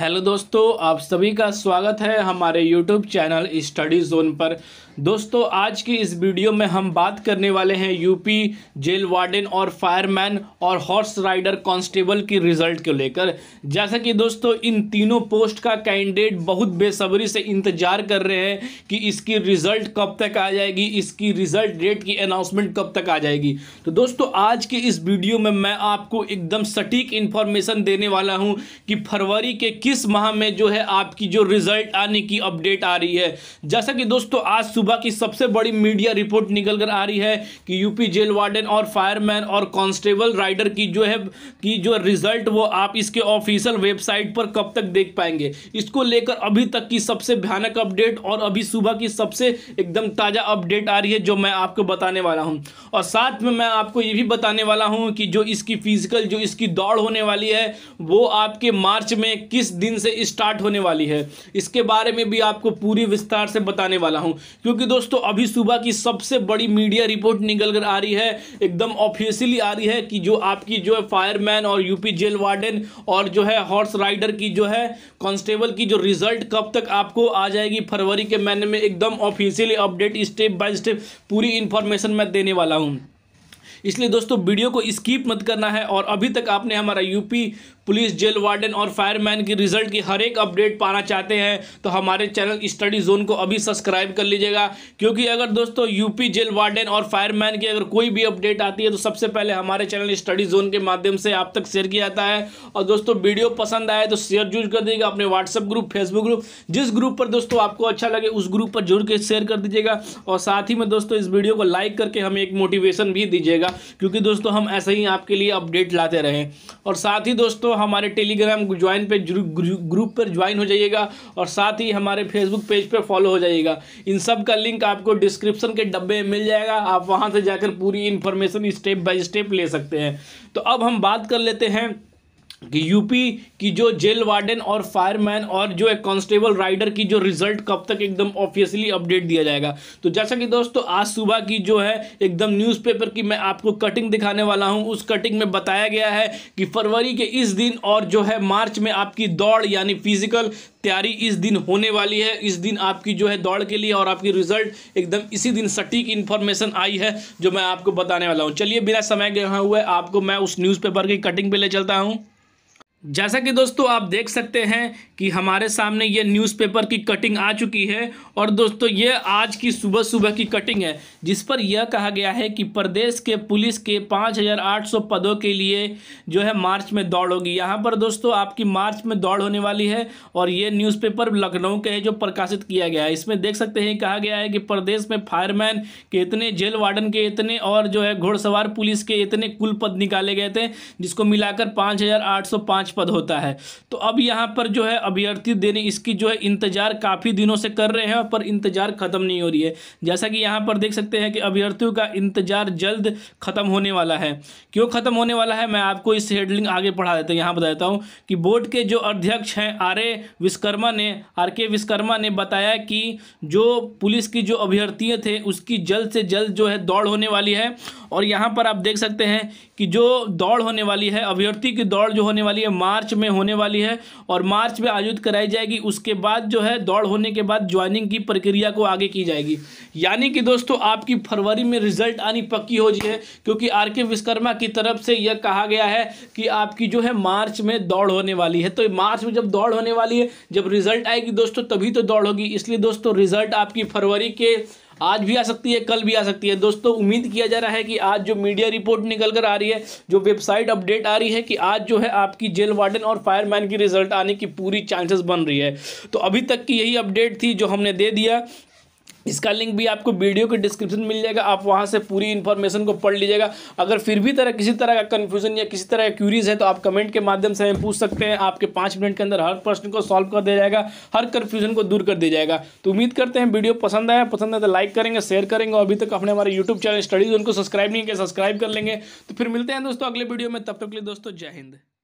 hello दोस्तों आप सभी का स्वागत है हमारे यूट्यूब चैनल स्टडी जोन पर दोस्तों आज की इस वीडियो में हम बात करने वाले हैं यूपी जेल वार्डन और फायरमैन और हॉर्स राइडर कांस्टेबल की रिजल्ट को लेकर जैसा कि दोस्तों इन तीनों पोस्ट का कैंडिडेट बहुत बेसब्री से इंतजार कर रहे हैं कि इसकी रिजल्ट कब तक आ जाएगी इसकी रिजल्ट डेट की अनाउंसमेंट कब तक आ जाएगी तो दोस्तों आज की इस वीडियो में मैं आपको एकदम सटीक इन्फॉर्मेशन देने वाला हूँ कि फरवरी के इक्कीस माह में जो है आपकी जो रिजल्ट आने की अपडेट आ रही है जैसा कि दोस्तों आज सुबह की सबसे बड़ी मीडिया रिपोर्ट निकल कर आ रही है कि यूपी जेल वार्डन और फायरमैन और कांस्टेबल राइडर की जो है कि जो रिजल्ट वो आप इसके ऑफिशियल वेबसाइट पर कब तक देख पाएंगे इसको लेकर अभी तक की सबसे भयानक अपडेट और अभी सुबह की सबसे एकदम ताज़ा अपडेट आ रही है जो मैं आपको बताने वाला हूँ और साथ में मैं आपको ये भी बताने वाला हूँ कि जो इसकी फिजिकल जो इसकी दौड़ होने वाली है वो आपके मार्च में किस दिन से स्टार्ट होने वाली है इसके बारे में भी आपको पूरी विस्तार से बताने वाला हूँ क्योंकि दोस्तों अभी सुबह की सबसे बड़ी मीडिया रिपोर्ट निकल कर आ रही है एकदम ऑफिशियली आ रही है कि जो आपकी जो है फायरमैन और यूपी जेल वार्डन और जो है हॉर्स राइडर की जो है कॉन्स्टेबल की जो रिजल्ट कब तक आपको आ जाएगी फरवरी के महीने में एकदम officially update step by step पूरी इन्फॉर्मेशन मैं देने वाला हूँ इसलिए दोस्तों वीडियो को स्कीप मत करना है और अभी तक आपने हमारा यूपी पुलिस जेल वार्डन और फायरमैन की रिजल्ट की हर एक अपडेट पाना चाहते हैं तो हमारे चैनल स्टडी जोन को अभी सब्सक्राइब कर लीजिएगा क्योंकि अगर दोस्तों यूपी जेल वार्डन और फायरमैन की अगर कोई भी अपडेट आती है तो सबसे पहले हमारे चैनल स्टडी जोन के माध्यम से आप तक शेयर किया जाता है और दोस्तों वीडियो पसंद आए तो शेयर जरूर कर दीजिएगा अपने व्हाट्सअप ग्रुप फेसबुक ग्रुप जिस ग्रुप पर दोस्तों आपको अच्छा लगे उस ग्रुप पर जरूर के शेयर कर दीजिएगा और साथ ही में दोस्तों इस वीडियो को लाइक करके हमें एक मोटिवेशन भी दीजिएगा रहेगा क्योंकि दोस्तों हम ऐसे ही आपके लिए अपडेट लाते रहें और साथ ही दोस्तों हमारे टेलीग्राम ज्वाइन पे ग्रुप पर ज्वाइन हो जाइएगा और साथ ही हमारे फेसबुक पेज पर फॉलो हो जाइएगा इन सब का लिंक आपको डिस्क्रिप्शन के डब्बे में मिल जाएगा आप वहाँ से जाकर पूरी इन्फॉर्मेशन स्टेप बाई स्टेप ले सकते हैं तो अब हम बात कर लेते हैं कि यूपी की जो जेल वार्डन और फायरमैन और जो एक कांस्टेबल राइडर की जो रिजल्ट कब तक एकदम ऑफिशियली अपडेट दिया जाएगा तो जैसा कि दोस्तों आज सुबह की जो है एकदम न्यूज़पेपर की मैं आपको कटिंग दिखाने वाला हूं उस कटिंग में बताया गया है कि फरवरी के इस दिन और जो है मार्च में आपकी दौड़ यानी फिजिकल तैयारी इस दिन होने वाली है इस दिन आपकी जो है दौड़ के लिए और आपकी रिजल्ट एकदम इसी दिन सटीक इन्फॉर्मेशन आई है जो मैं आपको बताने वाला हूँ चलिए बिना समय गया हुआ है आपको मैं उस न्यूज़पेपर की कटिंग पे ले चलता हूँ जैसा कि दोस्तों आप देख सकते हैं कि हमारे सामने ये न्यूज़पेपर की कटिंग आ चुकी है और दोस्तों ये आज की सुबह सुबह की कटिंग है जिस पर यह कहा गया है कि प्रदेश के पुलिस के 5,800 पदों के लिए जो है मार्च में दौड़ होगी यहाँ पर दोस्तों आपकी मार्च में दौड़ होने वाली है और ये न्यूज़पेपर लखनऊ के है जो प्रकाशित किया गया है इसमें देख सकते हैं कहा गया है कि प्रदेश में फायरमैन के इतने जेल वार्डन के इतने और जो है घोड़सवार पुलिस के इतने कुल पद निकाले गए थे जिसको मिलाकर पाँच पाँच पद होता है तो अब यहाँ पर जो है अभ्यर्थी देने इसकी जो है इंतजार काफ़ी दिनों से कर रहे हैं पर इंतजार ख़त्म नहीं हो रही है जैसा कि यहाँ पर देख सकते हैं कि अभ्यर्थियों का इंतजार जल्द ख़त्म होने वाला है क्यों ख़त्म होने वाला है मैं आपको इस हेडलिंग आगे पढ़ा देता हूँ यहाँ बता देता हूँ कि बोर्ड के जो अध्यक्ष हैं आर विश्वकर्मा ने आर के विश्वकर्मा ने बताया कि जो पुलिस की जो अभ्यर्थी थे उसकी जल्द से जल्द जो है दौड़ होने वाली है और यहाँ पर आप देख सकते हैं कि जो दौड़ होने वाली है अभ्यर्थी की दौड़ जो होने वाली है मार्च में होने वाली है और मार्च में आयोजित कराई जाएगी उसके बाद जो है दौड़ होने के बाद ज्वाइनिंग की प्रक्रिया को आगे की जाएगी यानी कि दोस्तों आपकी फरवरी में रिजल्ट आनी पक्की हो रही है क्योंकि आर के विश्वकर्मा की तरफ से यह कहा गया है कि आपकी जो है मार्च में दौड़ होने वाली है तो मार्च में जब दौड़ होने वाली है जब रिजल्ट आएगी दोस्तों तभी तो दौड़ होगी इसलिए दोस्तों रिजल्ट आपकी फरवरी के आज भी आ सकती है कल भी आ सकती है दोस्तों उम्मीद किया जा रहा है कि आज जो मीडिया रिपोर्ट निकल कर आ रही है जो वेबसाइट अपडेट आ रही है कि आज जो है आपकी जेल वार्डन और फायरमैन की रिजल्ट आने की पूरी चांसेस बन रही है तो अभी तक की यही अपडेट थी जो हमने दे दिया इसका लिंक भी आपको वीडियो के डिस्क्रिप्शन मिल जाएगा आप वहाँ से पूरी इन्फॉर्मेशन को पढ़ लीजिएगा अगर फिर भी तरह किसी तरह का कन्फ्यूजन या किसी तरह का क्यूरीज है तो आप कमेंट के माध्यम से हमें पूछ सकते हैं आपके पाँच मिनट के अंदर हर प्रश्न को सॉल्व कर दिया जाएगा हर कन्फ्यूजन को दूर कर दिया जाएगा तो उम्मीद करते हैं वीडियो पसंद आया पसंद आया तो लाइक करेंगे शेयर करेंगे और अभी तक अपने हमारे यूट्यूब चैनल स्टडीज उनको सब्सक्राइब नहीं किया सब्सक्राइब कर लेंगे तो फिर मिलते हैं दोस्तों अगले वीडियो में तब तक के लिए दोस्तों जय हिंद